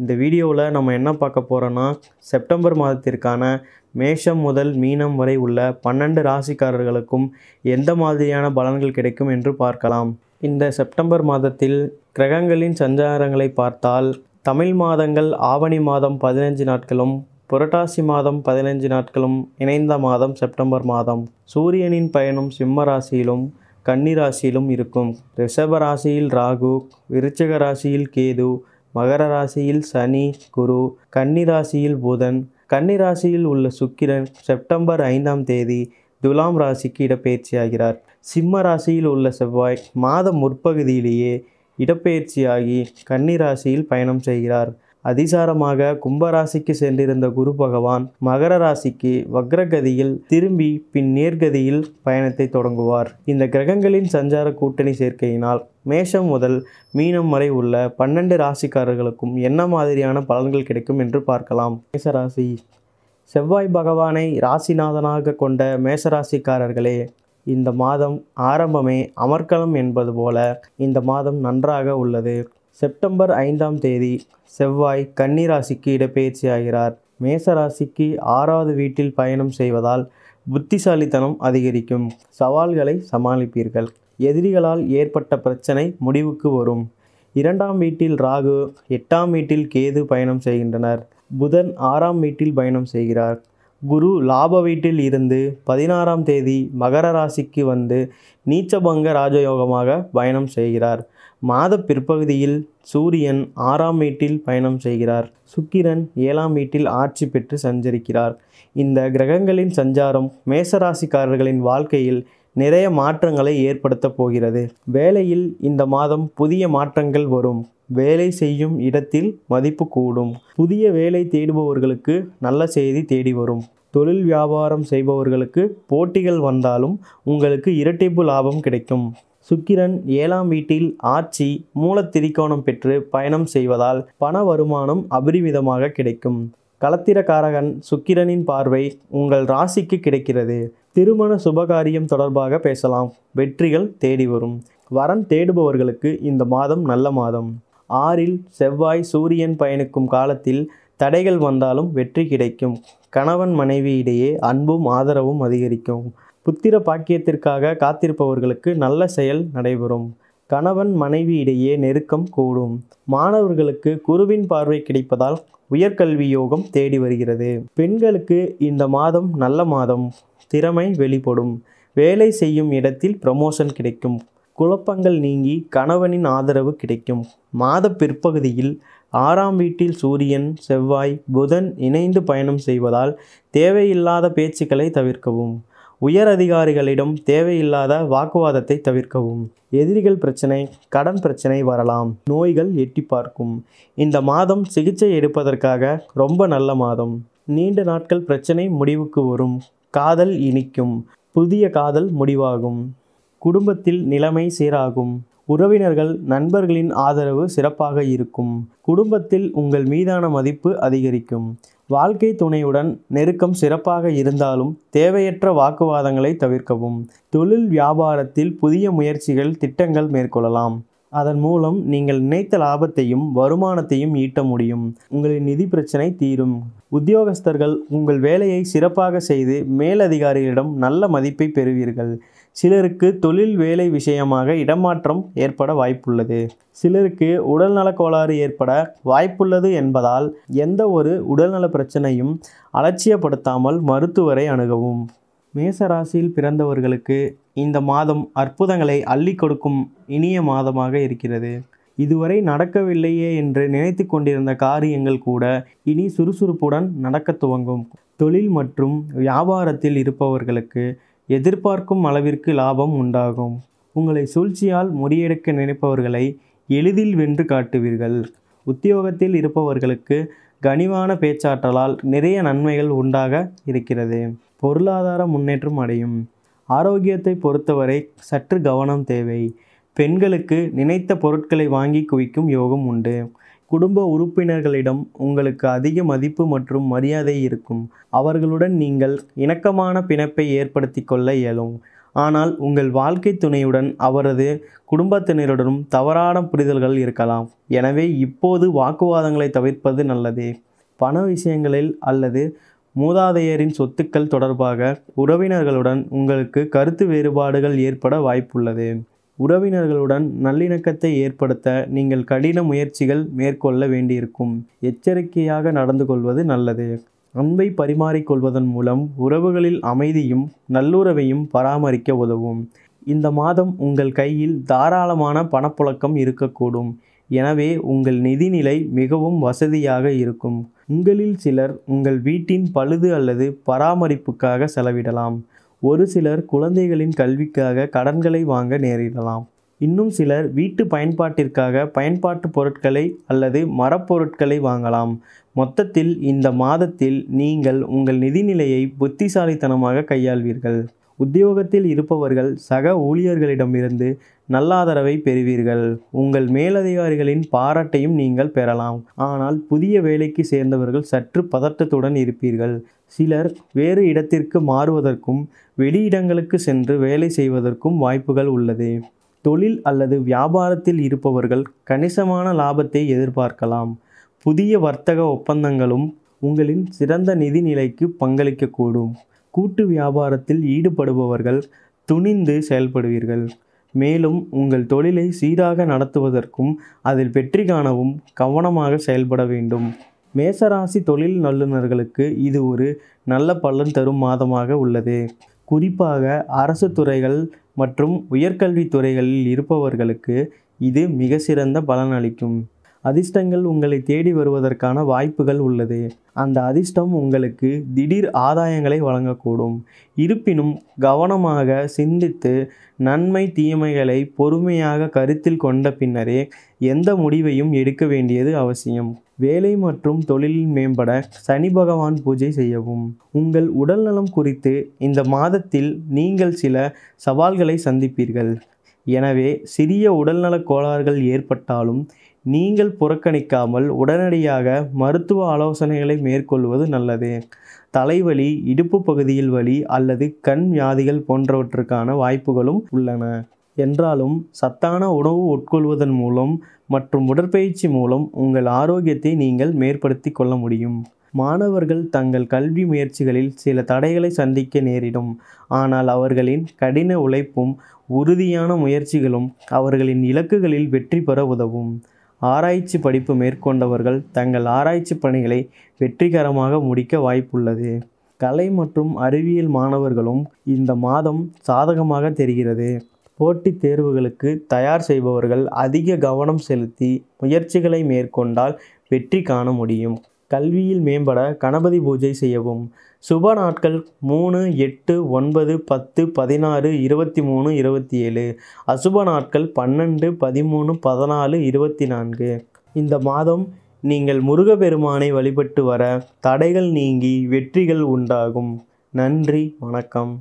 இந்த வீடியோவில் நம்ம என்ன பார்க்க போகிறோன்னா செப்டம்பர் மாதத்திற்கான மேஷம் முதல் மீனம் வரை உள்ள பன்னெண்டு ராசிக்காரர்களுக்கும் எந்த மாதிரியான பலன்கள் கிடைக்கும் என்று பார்க்கலாம் இந்த செப்டம்பர் மாதத்தில் கிரகங்களின் சஞ்சாரங்களை பார்த்தால் தமிழ் மாதங்கள் ஆவணி மாதம் பதினஞ்சு நாட்களும் புரட்டாசி மாதம் பதினஞ்சு நாட்களும் இணைந்த மாதம் செப்டம்பர் மாதம் சூரியனின் பயணம் சிம்ம ராசியிலும் கன்னி ராசியிலும் இருக்கும் ரிஷப ராசியில் ராகு விருச்சக ராசியில் கேது மகர ராசியில் சனி குரு கன்னி ராசியில் புதன் கன்னி ராசியில் உள்ள சுக்கிரன் செப்டம்பர் ஐந்தாம் தேதி துலாம் ராசிக்கு இடப்பெயர்ச்சியாகிறார் சிம்ம ராசியில் உள்ள செவ்வாய் மாதம் முற்பகுதியிலேயே இடப்பெயர்ச்சியாகி கன்னிராசியில் பயணம் செய்கிறார் அதிசாரமாக கும்பராசிக்கு சென்றிருந்த குரு பகவான் மகர ராசிக்கு வக்ரகதியில் திரும்பி பின் நேர்கதியில் பயணத்தை தொடங்குவார் இந்த கிரகங்களின் சஞ்சார கூட்டணி சேர்க்கையினால் மேஷம் முதல் மீனம் வரை உள்ள பன்னெண்டு ராசிக்காரர்களுக்கும் என்ன மாதிரியான பலன்கள் கிடைக்கும் என்று பார்க்கலாம் மேசராசி செவ்வாய் பகவானை ராசிநாதனாக கொண்ட மேசராசிக்காரர்களே இந்த மாதம் ஆரம்பமே அமர்க்கலம் என்பது போல இந்த மாதம் நன்றாக உள்ளது செப்டம்பர் ஐந்தாம் தேதி செவ்வாய் கன்னிராசிக்கு இடப்பெயர்ச்சி ஆகிறார் மேசராசிக்கு ஆறாவது வீட்டில் பயணம் செய்வதால் புத்திசாலித்தனம் அதிகரிக்கும் சவால்களை சமாளிப்பீர்கள் எதிரிகளால் ஏற்பட்ட பிரச்சனை முடிவுக்கு வரும் இரண்டாம் வீட்டில் ராகு எட்டாம் வீட்டில் கேது பயணம் செய்கின்றனர் புதன் ஆறாம் வீட்டில் பயணம் செய்கிறார் குரு லாப வீட்டில் இருந்து பதினாறாம் தேதி மகர ராசிக்கு வந்து நீச்சபங்க ராஜயோகமாக பயணம் செய்கிறார் மாத பிற்பகுதியில் சூரியன் ஆறாம் வீட்டில் பயணம் செய்கிறார் சுக்கிரன் ஏழாம் வீட்டில் ஆட்சி பெற்று சஞ்சரிக்கிறார் இந்த கிரகங்களின் சஞ்சாரம் மேசராசிக்காரர்களின் வாழ்க்கையில் நிறைய மாற்றங்களை ஏற்படுத்த போகிறது வேலையில் இந்த மாதம் புதிய மாற்றங்கள் வரும் வேலை செய்யும் இடத்தில் மதிப்பு கூடும் புதிய வேலை தேடுபவர்களுக்கு நல்ல செய்தி தேடி வரும் தொழில் வியாபாரம் செய்பவர்களுக்கு போட்டிகள் வந்தாலும் உங்களுக்கு இரட்டிப்பு லாபம் கிடைக்கும் சுக்கிரன் ஏழாம் வீட்டில் ஆட்சி மூலத்திரிக்கோணம் பெற்று பயணம் செய்வதால் பண வருமானம் அபரிமிதமாக கிடைக்கும் களத்திரக்காரகன் சுக்கிரனின் பார்வை உங்கள் ராசிக்கு கிடைக்கிறது திருமண சுபகாரியம் தொடர்பாக பேசலாம் வெற்றிகள் தேடி வரும் வரன் தேடுபவர்களுக்கு இந்த மாதம் நல்ல மாதம் ஆறில் செவ்வாய் சூரியன் பயணிக்கும் காலத்தில் தடைகள் வந்தாலும் வெற்றி கிடைக்கும் கணவன் மனைவி இடையே அன்பும் ஆதரவும் அதிகரிக்கும் புத்திர பாக்கியத்திற்காக காத்திருப்பவர்களுக்கு நல்ல செயல் நடைபெறும் கணவன் மனைவி இடையே நெருக்கம் கூடும் மாணவர்களுக்கு குருவின் பார்வை கிடைப்பதால் உயர்கல்வி யோகம் தேடி வருகிறது பெண்களுக்கு இந்த மாதம் நல்ல மாதம் திறமை வெளிப்படும் வேலை செய்யும் இடத்தில் ப்ரமோஷன் கிடைக்கும் குழப்பங்கள் நீங்கி கணவனின் ஆதரவு கிடைக்கும் மாத பிற்பகுதியில் ஆறாம் வீட்டில் சூரியன் செவ்வாய் புதன் இணைந்து பயணம் செய்வதால் தேவையில்லாத பேச்சுக்களை தவிர்க்கவும் உயர் அதிகாரிகளிடம் தேவையில்லாத வாக்குவாதத்தை தவிர்க்கவும் எதிரிகள் பிரச்சனை கடன் பிரச்சனை வரலாம் நோய்கள் எட்டி பார்க்கும் இந்த மாதம் சிகிச்சை எடுப்பதற்காக ரொம்ப நல்ல மாதம் நீண்ட நாட்கள் பிரச்சனை முடிவுக்கு வரும் காதல் இனிக்கும் புதிய காதல் முடிவாகும் குடும்பத்தில் நிலைமை சீராகும் உறவினர்கள் நண்பர்களின் ஆதரவு சிறப்பாக இருக்கும் குடும்பத்தில் உங்கள் மீதான மதிப்பு அதிகரிக்கும் வாழ்க்கை துணையுடன் நெருக்கம் சிறப்பாக இருந்தாலும் தேவையற்ற வாக்குவாதங்களை தவிர்க்கவும் தொழில் வியாபாரத்தில் புதிய முயற்சிகள் திட்டங்கள் மேற்கொள்ளலாம் அதன் மூலம் நீங்கள் நினைத்த லாபத்தையும் வருமானத்தையும் ஈட்ட முடியும் உங்களின் நிதி பிரச்சனை தீரும் உத்தியோகஸ்தர்கள் உங்கள் வேலையை சிறப்பாக செய்து மேலதிகாரிகளிடம் நல்ல மதிப்பை பெறுவீர்கள் சிலருக்கு தொழில் வேலை விஷயமாக இடமாற்றம் ஏற்பட வாய்ப்புள்ளது சிலருக்கு உடல்நலக் கோளாறு ஏற்பட வாய்ப்புள்ளது என்பதால் எந்த ஒரு உடல்நல பிரச்சனையும் அலட்சியப்படுத்தாமல் மருத்துவரை அணுகவும் மேசராசியில் பிறந்தவர்களுக்கு இந்த மாதம் அற்புதங்களை அள்ளி கொடுக்கும் இனிய மாதமாக இருக்கிறது இதுவரை நடக்கவில்லையே என்று நினைத்து கொண்டிருந்த காரியங்கள் கூட இனி சுறுசுறுப்புடன் நடக்க துவங்கும் தொழில் மற்றும் வியாபாரத்தில் இருப்பவர்களுக்கு எதிர்பார்க்கும் அளவிற்கு லாபம் உண்டாகும் உங்களை சூழ்ச்சியால் முறியெடுக்க நினைப்பவர்களை எளிதில் வென்று காட்டுவீர்கள் உத்தியோகத்தில் இருப்பவர்களுக்கு கனிவான பேச்சாற்றலால் நிறைய நன்மைகள் உண்டாக இருக்கிறது பொருளாதார முன்னேற்றம் அடையும் ஆரோக்கியத்தை பொறுத்தவரை சற்று கவனம் தேவை பெண்களுக்கு நினைத்த பொருட்களை வாங்கி குவிக்கும் யோகம் உண்டு குடும்ப உறுப்பினர்களிடம் உங்களுக்கு அதிக மதிப்பு மற்றும் மரியாதை இருக்கும் அவர்களுடன் நீங்கள் இணக்கமான பிணைப்பை ஏற்படுத்தி கொள்ள இயலும் ஆனால் உங்கள் வாழ்க்கை துணையுடன் அவரது குடும்பத்தினருடனும் தவறான புரிதல்கள் இருக்கலாம் எனவே இப்போது வாக்குவாதங்களை தவிர்ப்பது நல்லது பண விஷயங்களில் அல்லது மூதாதையரின் சொத்துக்கள் தொடர்பாக உறவினர்களுடன் உங்களுக்கு கருத்து வேறுபாடுகள் ஏற்பட வாய்ப்புள்ளது உறவினர்களுடன் நல்லிணக்கத்தை ஏற்படுத்த நீங்கள் கடின முயற்சிகள் மேற்கொள்ள வேண்டியிருக்கும் எச்சரிக்கையாக நடந்து கொள்வது நல்லது அன்பை பரிமாறிக்கொள்வதன் மூலம் உறவுகளில் அமைதியும் நல்லுறவையும் பராமரிக்க உதவும் இந்த மாதம் உங்கள் கையில் தாராளமான பணப்புழக்கம் இருக்கக்கூடும் எனவே உங்கள் நிதிநிலை மிகவும் வசதியாக இருக்கும் உங்களில் சிலர் உங்கள் வீட்டின் பழுது அல்லது பராமரிப்புக்காக செலவிடலாம் ஒரு சிலர் குழந்தைகளின் கல்விக்காக கடன்களை வாங்க நேரிடலாம் இன்னும் சிலர் வீட்டு பயன்பாட்டிற்காக பயன்பாட்டு பொருட்களை அல்லது மரப்பொருட்களை வாங்கலாம் மொத்தத்தில் இந்த மாதத்தில் நீங்கள் உங்கள் நிதிநிலையை புத்திசாலித்தனமாக கையாள்வீர்கள் உத்தியோகத்தில் இருப்பவர்கள் சக ஊழியர்களிடமிருந்து நல்லாதரவை பெறுவீர்கள் உங்கள் மேலதிகாரிகளின் பாராட்டையும் நீங்கள் பெறலாம் ஆனால் புதிய வேலைக்கு சேர்ந்தவர்கள் சற்று பதட்டத்துடன் இருப்பீர்கள் சிலர் வேறு இடத்திற்கு மாறுவதற்கும் வெளியிடங்களுக்கு சென்று வேலை செய்வதற்கும் வாய்ப்புகள் உள்ளது தொழில் அல்லது வியாபாரத்தில் இருப்பவர்கள் கணிசமான லாபத்தை எதிர்பார்க்கலாம் புதிய வர்த்தக ஒப்பந்தங்களும் உங்களின் சிறந்த நிதி நிலைக்கு பங்களிக்கக்கூடும் கூட்டு வியாபாரத்தில் ஈடுபடுபவர்கள் துணிந்து செயல்படுவீர்கள் மேலும் உங்கள் தொழிலை சீராக நடத்துவதற்கும் அதில் வெற்றி காணவும் கவனமாக செயல்பட வேண்டும் மேசராசி தொழில் நல்லுநர்களுக்கு இது ஒரு நல்ல பலன் தரும் மாதமாக உள்ளது குறிப்பாக அரசு துறைகள் மற்றும் உயர்கல்வி துறைகளில் இருப்பவர்களுக்கு இது மிக சிறந்த பலன் அளிக்கும் அதிர்ஷ்டங்கள் உங்களை தேடி வருவதற்கான வாய்ப்புகள் உள்ளது அந்த அதிர்ஷ்டம் உங்களுக்கு திடீர் ஆதாயங்களை வழங்கக்கூடும் இருப்பினும் கவனமாக சிந்தித்து நன்மை தீமைகளை பொறுமையாக கருத்தில் கொண்ட பின்னரே எந்த முடிவையும் எடுக்க வேண்டியது அவசியம் வேலை மற்றும் தொழிலில் மேம்பட சனி பகவான் பூஜை செய்யவும் உங்கள் உடல்நலம் குறித்து இந்த மாதத்தில் நீங்கள் சில சவால்களை சந்திப்பீர்கள் எனவே சிறிய உடல்நலக் கோளாறுகள் ஏற்பட்டாலும் நீங்கள் புறக்கணிக்காமல் உடனடியாக மருத்துவ ஆலோசனைகளை மேற்கொள்வது நல்லது தலைவலி இடுப்பு பகுதியில் வலி அல்லது கண் வியாதிகள் போன்றவற்றுக்கான வாய்ப்புகளும் உள்ளன என்றாலும் சத்தான உணவு உட்கொள்வதன் மூலம் மற்றும் உடற்பயிற்சி மூலம் உங்கள் ஆரோக்கியத்தை நீங்கள் மேற்படுத்தி கொள்ள முடியும் மாணவர்கள் தங்கள் கல்வி முயற்சிகளில் சில தடைகளை சந்திக்க நேரிடும் ஆனால் அவர்களின் கடின உழைப்பும் உறுதியான முயற்சிகளும் அவர்களின் இலக்குகளில் வெற்றி பெற உதவும் ஆராய்ச்சி படிப்பு மேற்கொண்டவர்கள் தங்கள் ஆராய்ச்சி பணிகளை வெற்றிகரமாக முடிக்க வாய்ப்புள்ளது கலை மற்றும் அறிவியல் மாணவர்களும் இந்த மாதம் சாதகமாக தெரிகிறது போட்டித் தேர்வுகளுக்கு தயார் செய்பவர்கள் அதிக கவனம் செலுத்தி முயற்சிகளை மேற்கொண்டால் வெற்றி காண முடியும் கல்வியில் மேம்பட கணபதி பூஜை செய்யவும் சுப நாட்கள் மூணு எட்டு ஒன்பது பத்து பதினாறு இருபத்தி மூணு இருபத்தி ஏழு அசுப நாட்கள் பன்னெண்டு பதிமூணு பதினாலு இருபத்தி நான்கு இந்த மாதம் நீங்கள் முருகப்பெருமானை வழிபட்டு வர தடைகள் நீங்கி வெற்றிகள் உண்டாகும் நன்றி வணக்கம்